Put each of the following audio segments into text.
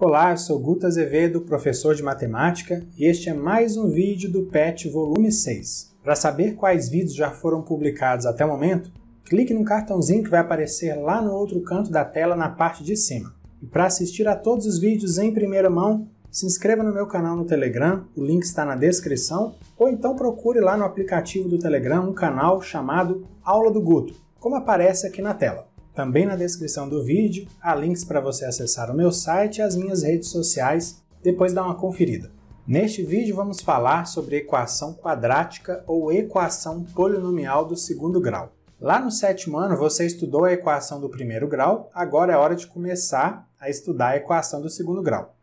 Olá, eu sou Guta Azevedo, professor de matemática, e este é mais um vídeo do PET Volume 6. Para saber quais vídeos já foram publicados até o momento, clique no cartãozinho que vai aparecer lá no outro canto da tela na parte de cima. E para assistir a todos os vídeos em primeira mão, se inscreva no meu canal no Telegram, o link está na descrição, ou então procure lá no aplicativo do Telegram um canal chamado Aula do Guto, como aparece aqui na tela. Também na descrição do vídeo há links para você acessar o meu site e as minhas redes sociais, depois dá uma conferida. Neste vídeo vamos falar sobre equação quadrática ou equação polinomial do segundo grau. Lá no sétimo ano você estudou a equação do primeiro grau, agora é hora de começar a estudar a equação do segundo grau.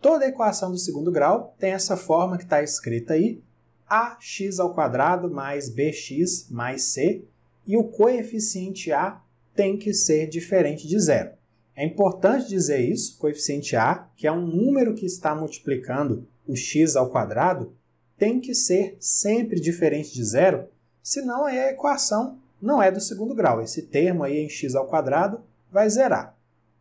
Toda equação do segundo grau tem essa forma que está escrita aí, ax ao quadrado mais bx mais c, e o coeficiente a tem que ser diferente de zero. É importante dizer isso, coeficiente A, que é um número que está multiplicando o x ao quadrado, tem que ser sempre diferente de zero, senão a é equação não é do segundo grau. Esse termo aí em x ao quadrado vai zerar.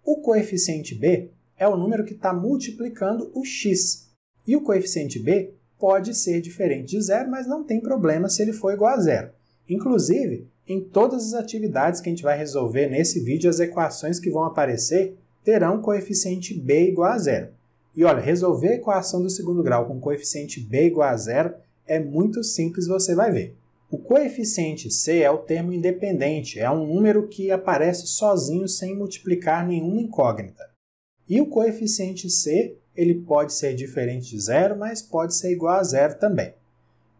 O coeficiente B é o número que está multiplicando o x. E o coeficiente B pode ser diferente de zero, mas não tem problema se ele for igual a zero. Inclusive, em todas as atividades que a gente vai resolver nesse vídeo, as equações que vão aparecer terão coeficiente b igual a zero. E olha, resolver a equação do segundo grau com coeficiente b igual a zero é muito simples, você vai ver. O coeficiente c é o termo independente, é um número que aparece sozinho sem multiplicar nenhuma incógnita. E o coeficiente c ele pode ser diferente de zero, mas pode ser igual a zero também.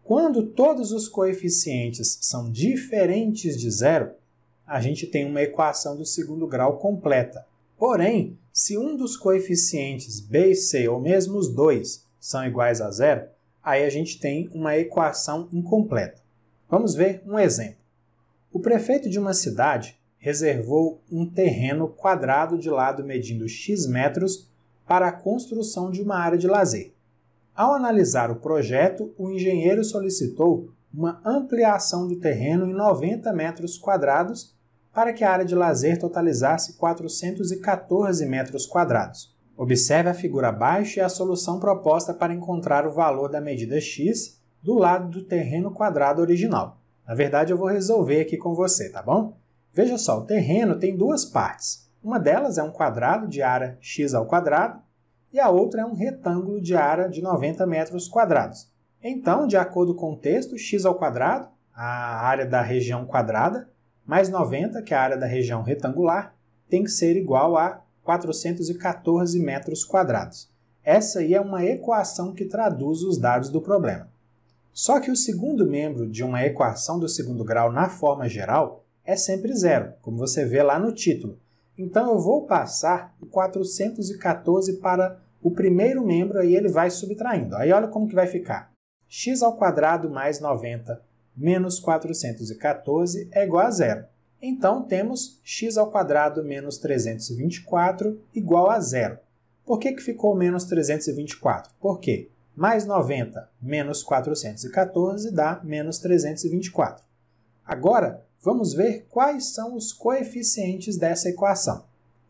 Quando todos os coeficientes são diferentes de zero, a gente tem uma equação do segundo grau completa. Porém, se um dos coeficientes b e c, ou mesmo os dois, são iguais a zero, aí a gente tem uma equação incompleta. Vamos ver um exemplo. O prefeito de uma cidade reservou um terreno quadrado de lado medindo x metros para a construção de uma área de lazer. Ao analisar o projeto, o engenheiro solicitou uma ampliação do terreno em 90 metros quadrados para que a área de lazer totalizasse 414 metros quadrados. Observe a figura abaixo e a solução proposta para encontrar o valor da medida x do lado do terreno quadrado original. Na verdade, eu vou resolver aqui com você, tá bom? Veja só, o terreno tem duas partes. Uma delas é um quadrado de área x ao quadrado e a outra é um retângulo de área de 90 metros quadrados. Então, de acordo com o texto, x ao quadrado, a área da região quadrada, mais 90, que é a área da região retangular, tem que ser igual a 414 metros quadrados. Essa aí é uma equação que traduz os dados do problema. Só que o segundo membro de uma equação do segundo grau na forma geral é sempre zero, como você vê lá no título. Então eu vou passar o 414 para o primeiro membro e ele vai subtraindo. Aí olha como que vai ficar. x ao quadrado mais 90 menos 414 é igual a zero. Então temos x ao quadrado menos 324 igual a zero. Por que, que ficou menos 324? Por quê? Mais 90 menos 414 dá menos 324. Agora, vamos ver quais são os coeficientes dessa equação.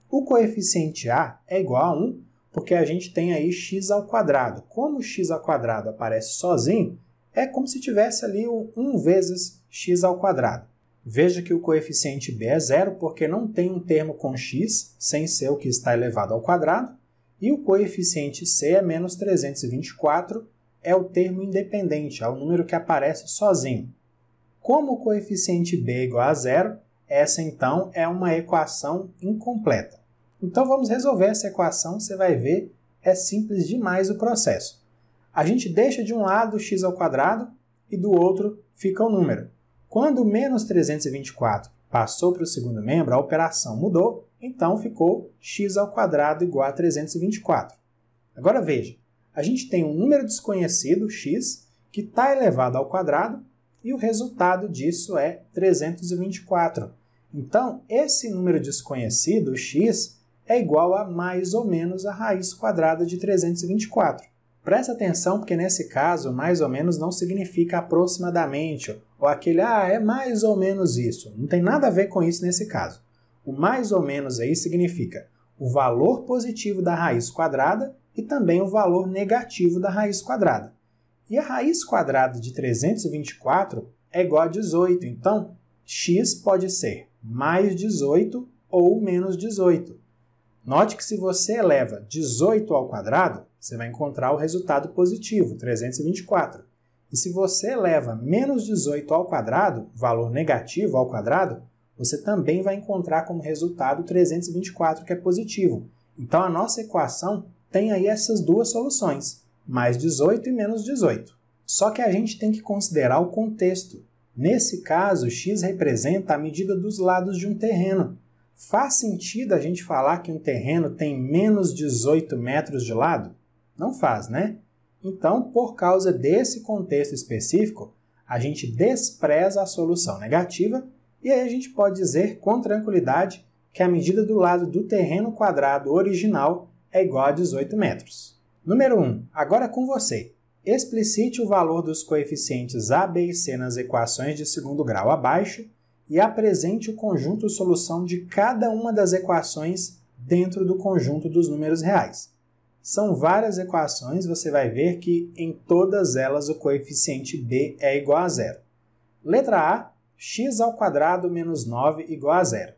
O coeficiente A é igual a 1, porque a gente tem aí x ao quadrado. Como x ao quadrado aparece sozinho, é como se tivesse ali o 1 vezes x ao quadrado. Veja que o coeficiente b é zero porque não tem um termo com x, sem ser o que está elevado ao quadrado, e o coeficiente c é menos 324, é o termo independente, é o número que aparece sozinho. Como o coeficiente b é igual a zero, essa então é uma equação incompleta. Então vamos resolver essa equação, você vai ver, é simples demais o processo. A gente deixa de um lado x ao quadrado e do outro fica o número. Quando menos 324 passou para o segundo membro, a operação mudou, então ficou x ao quadrado igual a 324. Agora veja, a gente tem um número desconhecido, x, que está elevado ao quadrado, e o resultado disso é 324. Então, esse número desconhecido, x, é igual a mais ou menos a raiz quadrada de 324. Presta atenção porque nesse caso, mais ou menos não significa aproximadamente, ou aquele, ah, é mais ou menos isso. Não tem nada a ver com isso nesse caso. O mais ou menos aí significa o valor positivo da raiz quadrada e também o valor negativo da raiz quadrada. E a raiz quadrada de 324 é igual a 18, então x pode ser mais 18 ou menos 18. Note que se você eleva 18 ao quadrado, você vai encontrar o resultado positivo, 324. E se você eleva menos 18 ao quadrado, valor negativo ao quadrado, você também vai encontrar como resultado 324, que é positivo. Então a nossa equação tem aí essas duas soluções mais 18 e menos 18. Só que a gente tem que considerar o contexto. Nesse caso, x representa a medida dos lados de um terreno. Faz sentido a gente falar que um terreno tem menos 18 metros de lado? Não faz, né? Então, por causa desse contexto específico, a gente despreza a solução negativa e aí a gente pode dizer com tranquilidade que a medida do lado do terreno quadrado original é igual a 18 metros. Número 1. Um, agora é com você. Explicite o valor dos coeficientes A, B e C nas equações de segundo grau abaixo e apresente o conjunto solução de cada uma das equações dentro do conjunto dos números reais. São várias equações, você vai ver que em todas elas o coeficiente B é igual a zero. Letra A, x ao quadrado menos 9 igual a zero.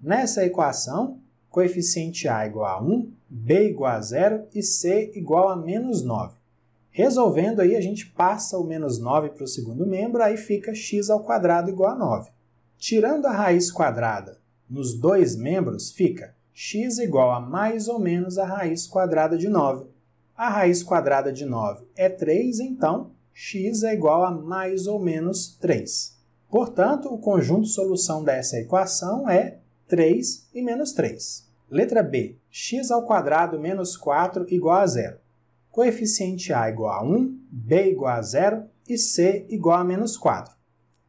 Nessa equação, coeficiente A igual a 1, B igual a zero e C igual a menos 9. Resolvendo aí, a gente passa o menos 9 para o segundo membro, aí fica x ao quadrado igual a 9. Tirando a raiz quadrada nos dois membros, fica x igual a mais ou menos a raiz quadrada de 9. A raiz quadrada de 9 é 3, então x é igual a mais ou menos 3. Portanto, o conjunto solução dessa equação é 3 e menos 3. Letra B. x ao quadrado menos 4 igual a zero. Coeficiente a igual a 1, b igual a zero e c igual a menos 4.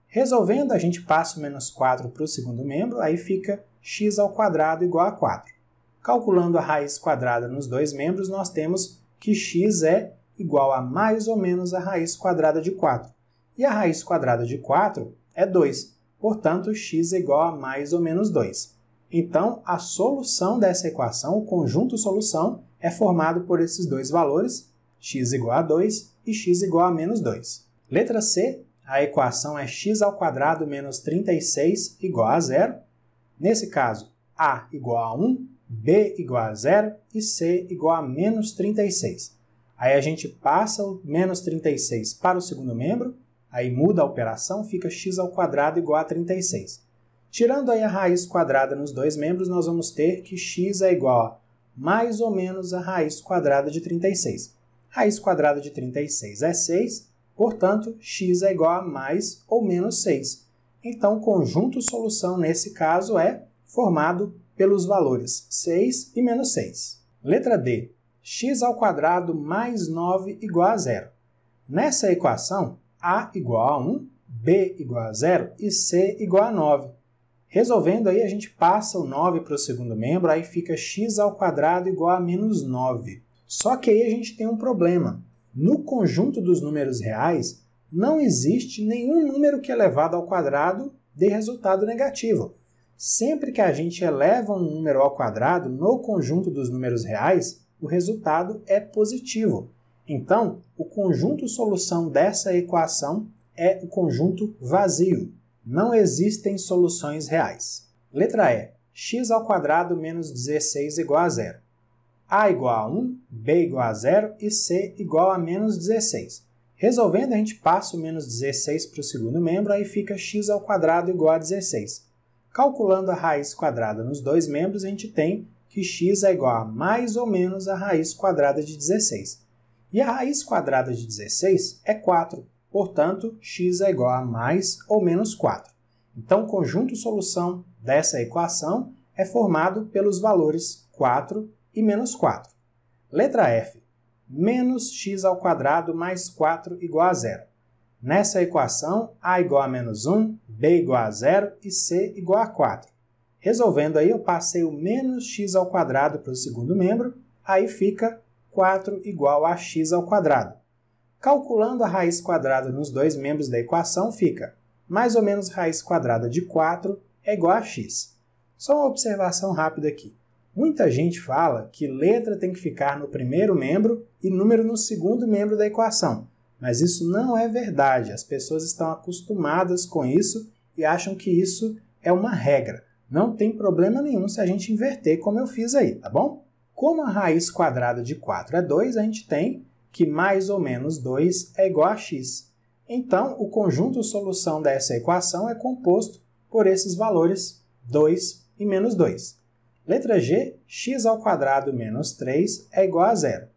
Resolvendo, a gente passa o menos 4 para o segundo membro, aí fica x ao quadrado igual a 4. Calculando a raiz quadrada nos dois membros, nós temos que x é igual a mais ou menos a raiz quadrada de 4. E a raiz quadrada de 4 é 2, portanto, x é igual a mais ou menos 2. Então, a solução dessa equação, o conjunto solução, é formado por esses dois valores, x igual a 2 e x igual a menos 2. Letra C, a equação é x ao quadrado menos 36 igual a zero. Nesse caso, a igual a 1, b igual a zero e c igual a menos 36. Aí a gente passa o menos 36 para o segundo membro, aí muda a operação, fica x ao quadrado igual a 36. Tirando aí a raiz quadrada nos dois membros, nós vamos ter que x é igual a mais ou menos a raiz quadrada de 36. Raiz quadrada de 36 é 6, portanto, x é igual a mais ou menos 6. Então, o conjunto solução nesse caso é formado pelos valores 6 e menos 6. Letra D. x ao quadrado mais 9 igual a zero. Nessa equação, a igual a 1, b igual a zero e c igual a 9. Resolvendo aí, a gente passa o 9 para o segundo membro, aí fica x ao quadrado igual a menos 9. Só que aí a gente tem um problema. No conjunto dos números reais, não existe nenhum número que elevado é ao quadrado dê resultado negativo. Sempre que a gente eleva um número ao quadrado no conjunto dos números reais, o resultado é positivo. Então, o conjunto solução dessa equação é o conjunto vazio. Não existem soluções reais. Letra E. x ao quadrado menos 16 igual a zero. A igual a 1, B igual a zero e C igual a menos 16. Resolvendo, a gente passa o menos 16 para o segundo membro, aí fica x ao quadrado igual a 16. Calculando a raiz quadrada nos dois membros, a gente tem que x é igual a mais ou menos a raiz quadrada de 16. E a raiz quadrada de 16 é 4. Portanto, x é igual a mais ou menos 4. Então, o conjunto solução dessa equação é formado pelos valores 4 e menos 4. Letra F. Menos x ao quadrado mais 4 igual a zero. Nessa equação, a igual a menos 1, b igual a zero e c igual a 4. Resolvendo aí, eu passei o menos x ao quadrado para o segundo membro, aí fica 4 igual a x ao quadrado. Calculando a raiz quadrada nos dois membros da equação, fica mais ou menos raiz quadrada de 4 é igual a x. Só uma observação rápida aqui. Muita gente fala que letra tem que ficar no primeiro membro e número no segundo membro da equação, mas isso não é verdade. As pessoas estão acostumadas com isso e acham que isso é uma regra. Não tem problema nenhum se a gente inverter como eu fiz aí, tá bom? Como a raiz quadrada de 4 é 2, a gente tem que mais ou menos 2 é igual a x. Então, o conjunto solução dessa equação é composto por esses valores 2 e menos 2. Letra G, x ao quadrado menos 3 é igual a zero.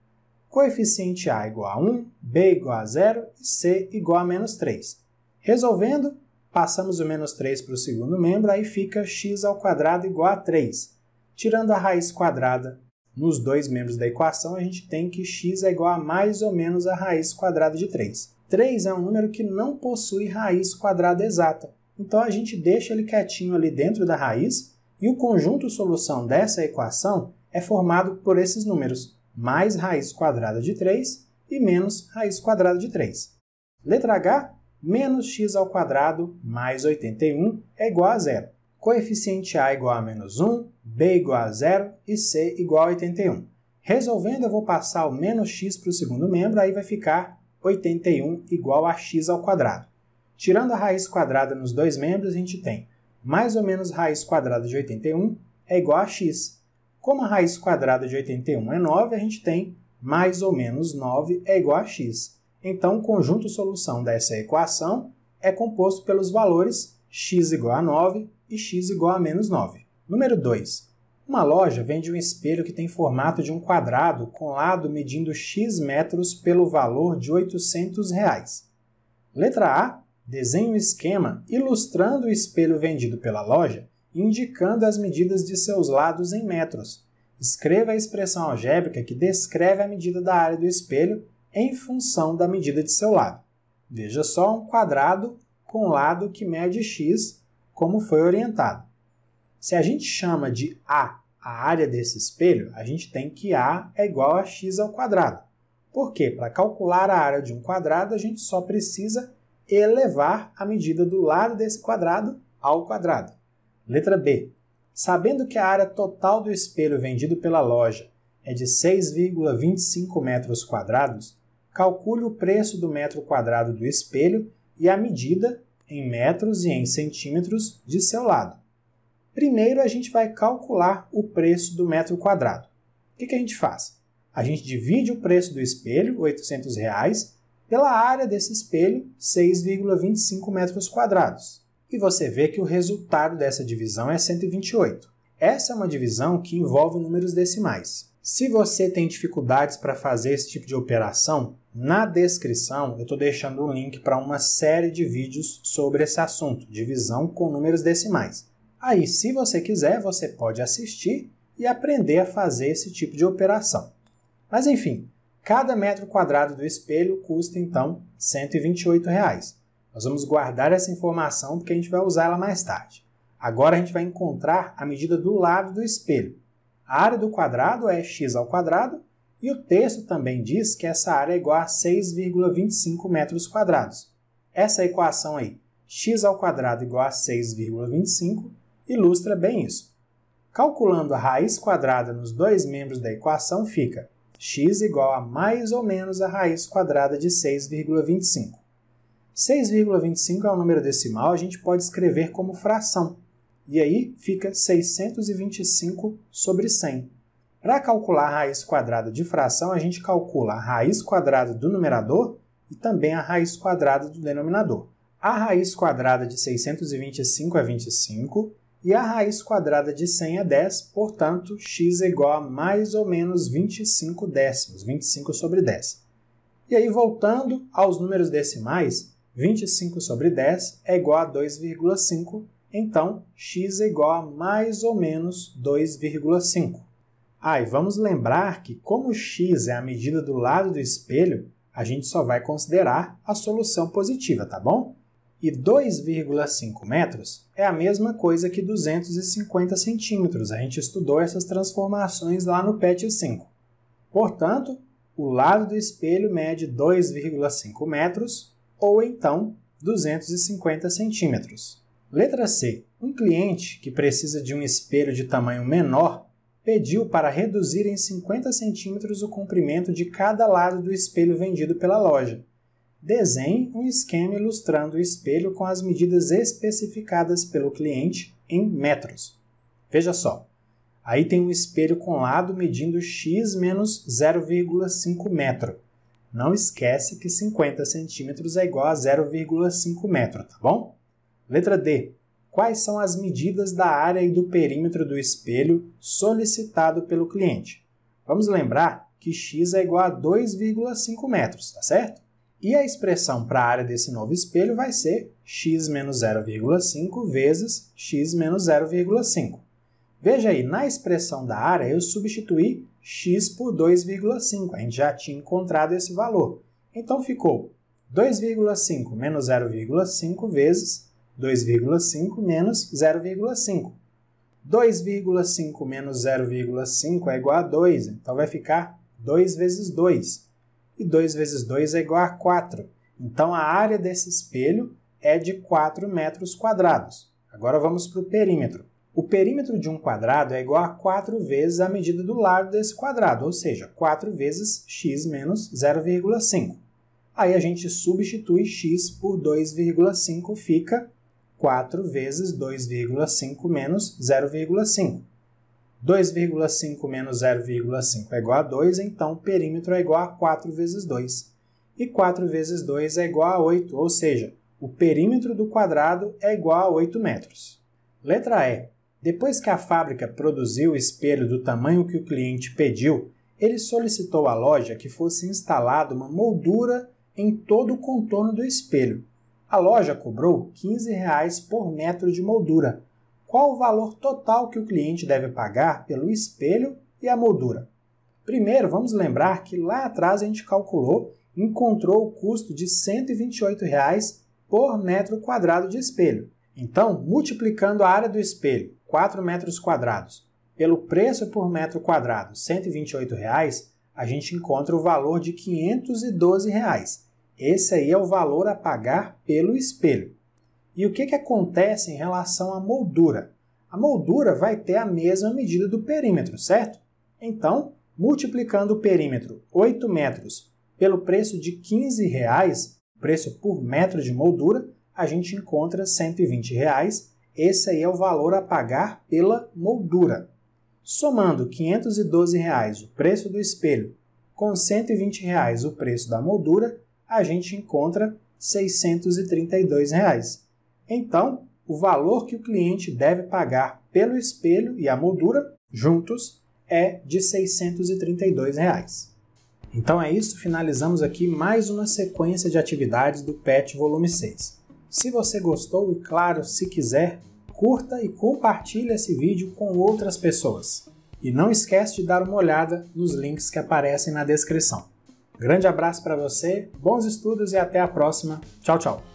Coeficiente A igual a 1, B igual a zero e C igual a menos 3. Resolvendo, passamos o menos 3 para o segundo membro, aí fica x ao quadrado igual a 3. Tirando a raiz quadrada nos dois membros da equação, a gente tem que x é igual a mais ou menos a raiz quadrada de 3. 3 é um número que não possui raiz quadrada exata, então a gente deixa ele quietinho ali dentro da raiz e o conjunto solução dessa equação é formado por esses números, mais raiz quadrada de 3 e menos raiz quadrada de 3. Letra H, menos x ao quadrado mais 81 é igual a zero coeficiente A igual a menos 1, B igual a zero e C igual a 81. Resolvendo, eu vou passar o menos x para o segundo membro, aí vai ficar 81 igual a x ao quadrado. Tirando a raiz quadrada nos dois membros, a gente tem mais ou menos raiz quadrada de 81 é igual a x. Como a raiz quadrada de 81 é 9, a gente tem mais ou menos 9 é igual a x. Então, o conjunto solução dessa equação é composto pelos valores x igual a 9 e x igual a menos 9. Número 2. Uma loja vende um espelho que tem formato de um quadrado com lado medindo x metros pelo valor de R$ 800. Reais. Letra A. Desenhe um esquema ilustrando o espelho vendido pela loja, indicando as medidas de seus lados em metros. Escreva a expressão algébrica que descreve a medida da área do espelho em função da medida de seu lado. Veja só um quadrado com lado que mede x, como foi orientado. Se a gente chama de A a área desse espelho, a gente tem que A é igual a x ao quadrado. Por quê? Para calcular a área de um quadrado, a gente só precisa elevar a medida do lado desse quadrado ao quadrado. Letra B. Sabendo que a área total do espelho vendido pela loja é de 6,25 metros quadrados, calcule o preço do metro quadrado do espelho e a medida em metros e em centímetros de seu lado. Primeiro a gente vai calcular o preço do metro quadrado. O que, que a gente faz? A gente divide o preço do espelho, R$ reais, pela área desse espelho, 6,25 metros quadrados. E você vê que o resultado dessa divisão é 128. Essa é uma divisão que envolve números decimais. Se você tem dificuldades para fazer esse tipo de operação, na descrição eu estou deixando um link para uma série de vídeos sobre esse assunto, divisão com números decimais. Aí, se você quiser, você pode assistir e aprender a fazer esse tipo de operação. Mas enfim, cada metro quadrado do espelho custa então R$ 128. Nós vamos guardar essa informação porque a gente vai usar ela mais tarde. Agora a gente vai encontrar a medida do lado do espelho. A área do quadrado é x ao quadrado e o texto também diz que essa área é igual a 6,25 metros quadrados. Essa é equação aí, x ao quadrado igual a 6,25, ilustra bem isso. Calculando a raiz quadrada nos dois membros da equação fica x igual a mais ou menos a raiz quadrada de 6,25. 6,25 é um número decimal, a gente pode escrever como fração. E aí fica 625 sobre 100. Para calcular a raiz quadrada de fração, a gente calcula a raiz quadrada do numerador e também a raiz quadrada do denominador. A raiz quadrada de 625 é 25 e a raiz quadrada de 100 é 10, portanto, x é igual a mais ou menos 25 décimos, 25 sobre 10. E aí, voltando aos números decimais, 25 sobre 10 é igual a 2,5 então, x é igual a mais ou menos 2,5. Ah, e vamos lembrar que como x é a medida do lado do espelho, a gente só vai considerar a solução positiva, tá bom? E 2,5 metros é a mesma coisa que 250 centímetros. A gente estudou essas transformações lá no PET 5. Portanto, o lado do espelho mede 2,5 metros, ou então 250 centímetros. Letra C. Um cliente que precisa de um espelho de tamanho menor pediu para reduzir em 50 centímetros o comprimento de cada lado do espelho vendido pela loja. Desenhe um esquema ilustrando o espelho com as medidas especificadas pelo cliente em metros. Veja só. Aí tem um espelho com lado medindo x menos 0,5 metro. Não esquece que 50 centímetros é igual a 0,5 metro, tá bom? Letra D. Quais são as medidas da área e do perímetro do espelho solicitado pelo cliente? Vamos lembrar que x é igual a 2,5 metros, tá certo? E a expressão para a área desse novo espelho vai ser x menos 0,5 vezes x menos 0,5. Veja aí, na expressão da área eu substituí x por 2,5, a gente já tinha encontrado esse valor. Então ficou 2,5 menos 0,5 vezes 2,5 menos 0,5. 2,5 menos 0,5 é igual a 2, então vai ficar 2 vezes 2. E 2 vezes 2 é igual a 4. Então a área desse espelho é de 4 metros quadrados. Agora vamos para o perímetro. O perímetro de um quadrado é igual a 4 vezes a medida do lado desse quadrado, ou seja, 4 vezes x menos 0,5. Aí a gente substitui x por 2,5, fica 4 vezes 2,5 menos 0,5. 2,5 menos 0,5 é igual a 2, então o perímetro é igual a 4 vezes 2. E 4 vezes 2 é igual a 8, ou seja, o perímetro do quadrado é igual a 8 metros. Letra E. Depois que a fábrica produziu o espelho do tamanho que o cliente pediu, ele solicitou à loja que fosse instalada uma moldura em todo o contorno do espelho, a loja cobrou R$ 15 por metro de moldura. Qual o valor total que o cliente deve pagar pelo espelho e a moldura? Primeiro, vamos lembrar que lá atrás a gente calculou, encontrou o custo de R$ 128 por metro quadrado de espelho. Então, multiplicando a área do espelho, 4 metros quadrados, pelo preço por metro quadrado, R$ 128, a gente encontra o valor de R$ 512. Esse aí é o valor a pagar pelo espelho. E o que, que acontece em relação à moldura? A moldura vai ter a mesma medida do perímetro, certo? Então, multiplicando o perímetro 8 metros pelo preço de 15 reais, preço por metro de moldura, a gente encontra 120 reais. Esse aí é o valor a pagar pela moldura. Somando 512 reais o preço do espelho com 120 reais o preço da moldura, a gente encontra R$ 632. Reais. Então, o valor que o cliente deve pagar pelo espelho e a moldura, juntos, é de R$ 632. Reais. Então é isso, finalizamos aqui mais uma sequência de atividades do PET volume 6. Se você gostou e claro, se quiser, curta e compartilhe esse vídeo com outras pessoas. E não esquece de dar uma olhada nos links que aparecem na descrição. Grande abraço para você, bons estudos e até a próxima. Tchau, tchau.